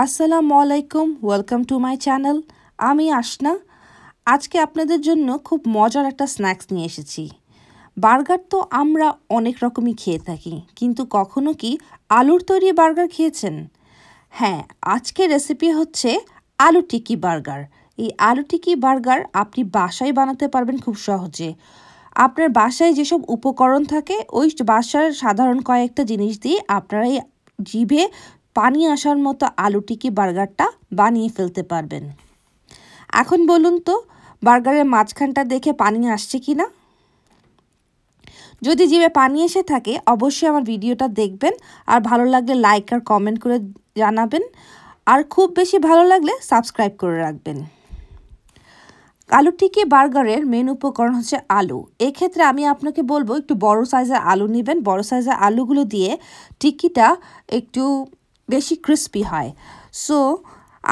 আসসালামু আলাইকুম welcome to my channel আমি আসনা আজকে আপনাদের জন্য খুব মজার একটা স্ন্যাক্স নিয়ে এসেছি বার্গার তো আমরা অনেক রকমই খেয়ে থাকি কিন্তু কখনো কি আলুর তৈরি বার্গার খেয়েছেন হ্যাঁ আজকে রেসিপি হচ্ছে আলু টিকি বার্গার এই আলু টিকি বার্গার আপনি বাসায় বানাতে পারবেন খুব সহজে আপনার বাসায় যেসব উপকরণ থাকে ওই বাসার সাধারণ কয়েকটা জিনিস দিয়ে আপনারা এই জিভে পানি আসার মতো আলু টিকি বার্গারটা বানিয়ে ফেলতে পারবেন এখন বলুন তো বার্গারের মাঝখানটা দেখে পানি আসছে কি না যদি জিভে পানি এসে থাকে অবশ্যই আমার ভিডিওটা দেখবেন আর ভালো লাগলে লাইক আর কমেন্ট করে জানাবেন আর খুব বেশি ভালো লাগলে সাবস্ক্রাইব করে রাখবেন আলু টিকি বার্গারের মেন উপকরণ হচ্ছে আলু এক্ষেত্রে আমি আপনাকে বলবো একটু বড় সাইজের আলু নেবেন বড় সাইজের আলুগুলো দিয়ে টিকিটা একটু বেশি ক্রিস্পি হয় সো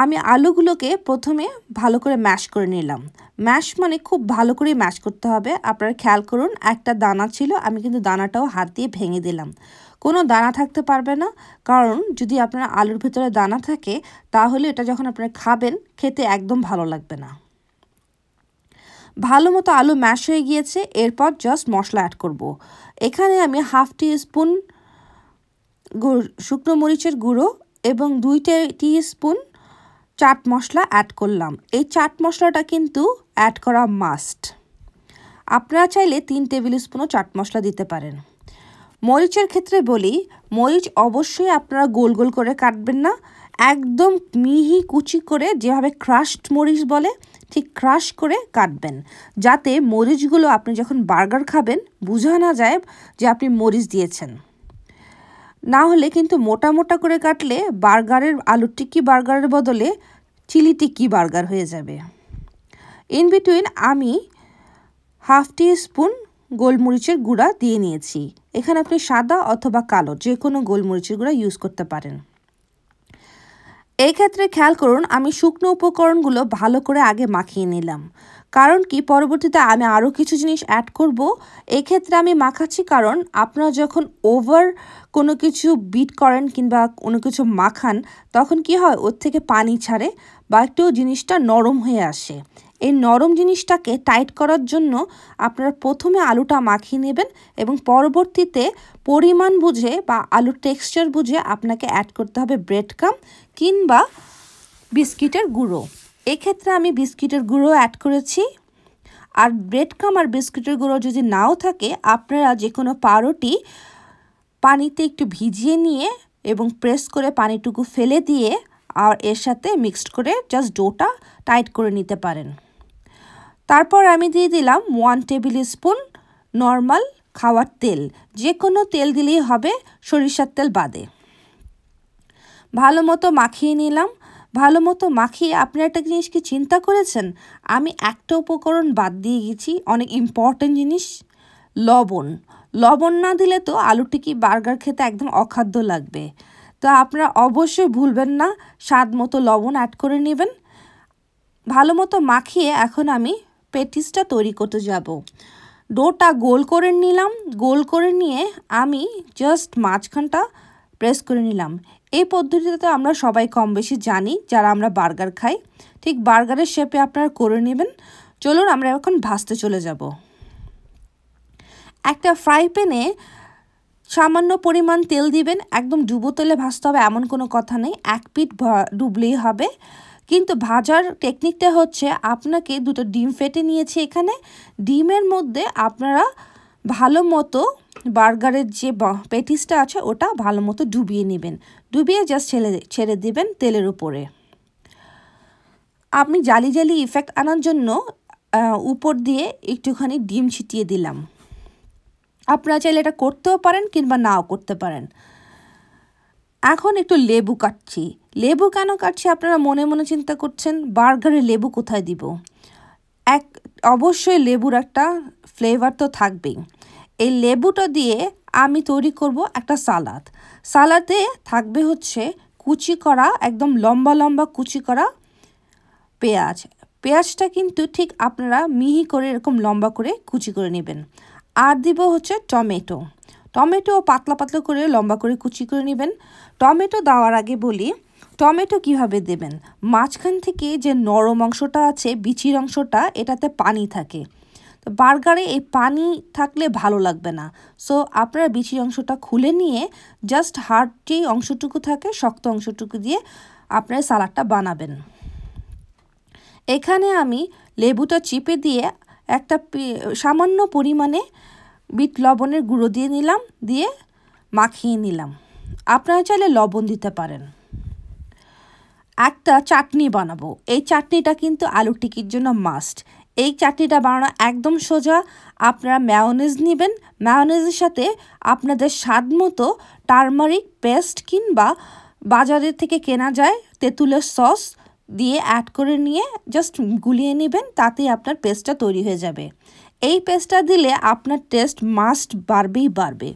আমি আলুগুলোকে প্রথমে ভালো করে ম্যাশ করে নিলাম ম্যাশ মানে খুব ভালো করে ম্যাশ করতে হবে আপনারা খেয়াল করুন একটা দানা ছিল আমি কিন্তু দানাটাও হাত দিয়ে ভেঙে দিলাম কোনো দানা থাকতে পারবে না কারণ যদি আপনার আলুর ভেতরে দানা থাকে তাহলে এটা যখন আপনারা খাবেন খেতে একদম ভালো লাগবে না ভালো মতো আলু ম্যাশ হয়ে গিয়েছে এরপর জাস্ট মশলা অ্যাড করব। এখানে আমি হাফ টি স্পুন গুড় শুকনো মরিচের গুঁড়ো এবং দুই টি স্পুন চাট মশলা অ্যাড করলাম এই চাট মশলাটা কিন্তু অ্যাড করা মাস্ট আপনারা চাইলে তিন টেবিল স্পুনও চাট মশলা দিতে পারেন মরিচের ক্ষেত্রে বলি মরিচ অবশ্যই আপনারা গোল গোল করে কাটবেন না একদম মিহি কুচি করে যেভাবে ক্রাশড মরিচ বলে ঠিক ক্রাশ করে কাটবেন যাতে মরিচগুলো আপনি যখন বার্গার খাবেন বোঝা না যায় যে আপনি মরিচ দিয়েছেন না হলে কিন্তু মোটা মোটা করে কাটলে বার্গারের আলুর টিক্কি বার্গারের বদলে চিলি টিক্কি বার্গার হয়ে যাবে ইন বিটুইন আমি হাফ টি স্পুন গোলমরিচের গুঁড়া দিয়ে নিয়েছি এখানে আপনি সাদা অথবা কালো যে কোনো গোলমরিচের গুঁড়া ইউজ করতে পারেন এই ক্ষেত্রে খেয়াল করুন আমি শুকনো উপকরণগুলো ভালো করে আগে মাখিয়ে নিলাম কারণ কি পরবর্তীতে আমি আরও কিছু জিনিস অ্যাড করব এক্ষেত্রে আমি মাখাচ্ছি কারণ আপনারা যখন ওভার কোনো কিছু বিট করেন কিংবা কোনো কিছু মাখান তখন কি হয় ওর থেকে পানি ছাড়ে বা একটু জিনিসটা নরম হয়ে আসে এই নরম জিনিসটাকে টাইট করার জন্য আপনারা প্রথমে আলুটা মাখিয়ে নেবেন এবং পরবর্তীতে পরিমাণ বুঝে বা আলুর টেক্সচার বুঝে আপনাকে অ্যাড করতে হবে ব্রেড কাম কিংবা বিস্কিটের গুঁড়ো এক্ষেত্রে আমি বিস্কিটের গুঁড়ো অ্যাড করেছি আর ব্রেড ক্রাম আর বিস্কিটের গুঁড়ো যদি নাও থাকে আপনারা যে কোনো পাউরুটি পানিতে একটু ভিজিয়ে নিয়ে এবং প্রেস করে পানিটুকু ফেলে দিয়ে আর এর সাথে মিক্সড করে জাস্ট ডোটা টাইট করে নিতে পারেন তারপর আমি দিয়ে দিলাম ওয়ান টেবিল স্পুন নর্মাল খাওয়ার তেল যে কোনো তেল দিলেই হবে সরিষার তেল বাদে ভালো মতো মাখিয়ে নিলাম ভালো মতো মাখিয়ে আপনি একটা জিনিস কি চিন্তা করেছেন আমি একটা উপকরণ বাদ দিয়ে গেছি অনেক ইম্পর্টেন্ট জিনিস লবণ লবণ না দিলে তো আলু টিকি বার্গার খেতে একদম অখাদ্য লাগবে তো আপনারা অবশ্যই ভুলবেন না স্বাদ মতো লবণ অ্যাড করে নেবেন ভালো মতো মাখিয়ে এখন আমি পেটিসটা তৈরি করতে যাব ডোটা গোল করে নিলাম গোল করে নিয়ে আমি জাস্ট মাঝখানটা প্রেস করে নিলাম এই পদ্ধতিতে আমরা সবাই কম বেশি জানি যারা আমরা বার্গার খাই ঠিক বার্গারের শেপে আপনারা করে নেবেন চলুন আমরা এখন ভাজতে চলে যাব একটা ফ্রাই প্যানে সামান্য পরিমাণ তেল দিবেন একদম ডুবো তেলে ভাজতে হবে এমন কোনো কথা নেই এক পিঠ ডুবলেই হবে কিন্তু ভাজার টেকনিকটা হচ্ছে আপনাকে দুটো ডিম ফেটে নিয়েছি এখানে ডিমের মধ্যে আপনারা ভালো মতো বার্গারের যে প্যাটিসটা আছে ওটা ভালো মতো ডুবিয়ে নেবেন ডুবিয়ে জাস্ট ছেড়ে ছেড়ে দেবেন তেলের উপরে আমি জালি জালি ইফেক্ট আনার জন্য উপর দিয়ে একটুখানি ডিম ছিটিয়ে দিলাম আপনারা চাইলে এটা করতেও পারেন কিংবা নাও করতে পারেন এখন একটু লেবু কাটছি লেবু কেন কাটছি আপনারা মনে মনে চিন্তা করছেন বার্গারে লেবু কোথায় দিব এক অবশ্যই লেবুর একটা ফ্লেভার তো থাকবেই এই লেবুটা দিয়ে আমি তৈরি করব একটা সালাদ সালাদে থাকবে হচ্ছে কুচি করা একদম লম্বা লম্বা কুচি করা পেঁয়াজ পেঁয়াজটা কিন্তু ঠিক আপনারা মিহি করে এরকম লম্বা করে কুচি করে নেবেন আর দিব হচ্ছে টমেটো টমেটো পাতলা পাতলা করে লম্বা করে কুচি করে নেবেন টমেটো দেওয়ার আগে বলি টমেটো কিভাবে দেবেন মাঝখান থেকে যে নরম অংশটা আছে বিচির অংশটা এটাতে পানি থাকে তো বার্গারে এই পানি থাকলে ভালো লাগবে না সো আপনারা বিচির অংশটা খুলে নিয়ে জাস্ট হার্ড যে অংশটুকু থাকে শক্ত অংশটুকু দিয়ে আপনারা সালাডটা বানাবেন এখানে আমি লেবুটা চিপে দিয়ে একটা সামান্য পরিমাণে বিট লবণের গুঁড়ো দিয়ে নিলাম দিয়ে মাখিয়ে নিলাম আপনারা চাইলে লবণ দিতে পারেন একটা চাটনি বানাবো এই চাটনিটা কিন্তু আলু টিকির জন্য মাস্ট এই চাটনিটা বানানো একদম সোজা আপনারা ম্যাওনেজ নেবেন ম্যাওনেজের সাথে আপনাদের স্বাদ মতো টার্মারিক পেস্ট কিংবা বাজারের থেকে কেনা যায় তেঁতুলের সস দিয়ে অ্যাড করে নিয়ে জাস্ট গুলিয়ে নেবেন তাতেই আপনার পেস্টটা তৈরি হয়ে যাবে এই পেস্টটা দিলে আপনার টেস্ট মাস্ট বাড়বেই বাড়বে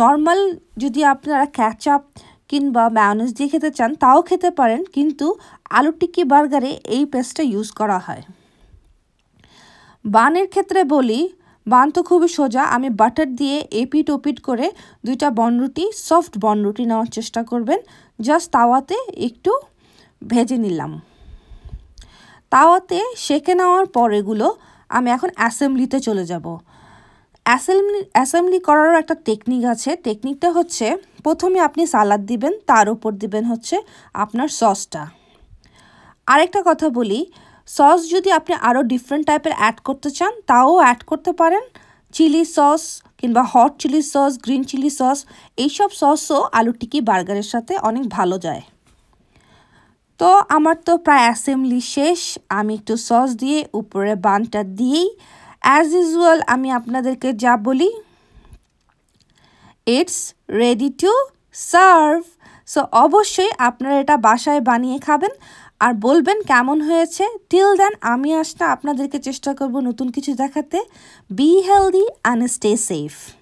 নর্মাল যদি আপনারা ক্যাচআপ কিংবা ম্যায়নেজ দিয়ে খেতে চান তাও খেতে পারেন কিন্তু আলু টিক্কি বার্গারে এই পেস্টটা ইউজ করা হয় বানের ক্ষেত্রে বলি বান তো খুবই সোজা আমি বাটার দিয়ে এপিট ওপিট করে দুইটা বনরুটি সফট বনরুটি নেওয়ার চেষ্টা করবেন জাস্ট তাওয়াতে একটু ভেজে নিলাম তাওয়াতে সেঁকে নেওয়ার পর এগুলো আমি এখন অ্যাসেম্বলিতে চলে যাব অ্যাসেম্বলি অ্যাসেম্বলি করারও একটা টেকনিক আছে টেকনিকটা হচ্ছে প্রথমে আপনি সালাদ দিবেন তার উপর দিবেন হচ্ছে আপনার সসটা আরেকটা কথা বলি সস যদি আপনি আরও ডিফারেন্ট টাইপের অ্যাড করতে চান তাও অ্যাড করতে পারেন চিলি সস কিংবা hot chilli sauce green chilli sauce এইসব সসও আলু টিকি বার্গারের সাথে অনেক ভালো যায় তো আমার তো প্রায় অ্যাসেম্বলি শেষ আমি একটু সস দিয়ে উপরে বানটা দিয়েই অ্যাজ ইউজুয়াল আমি আপনাদেরকে যা বলি it's ready to serve so অবশ্যই আপনারা এটা বাসায় বানিয়ে খাবেন আর বলবেন কেমন হয়েছে টিল দেন আমি আসটা আপনাদেরকে চেষ্টা করব নতুন কিছু দেখাতে be healthy and stay safe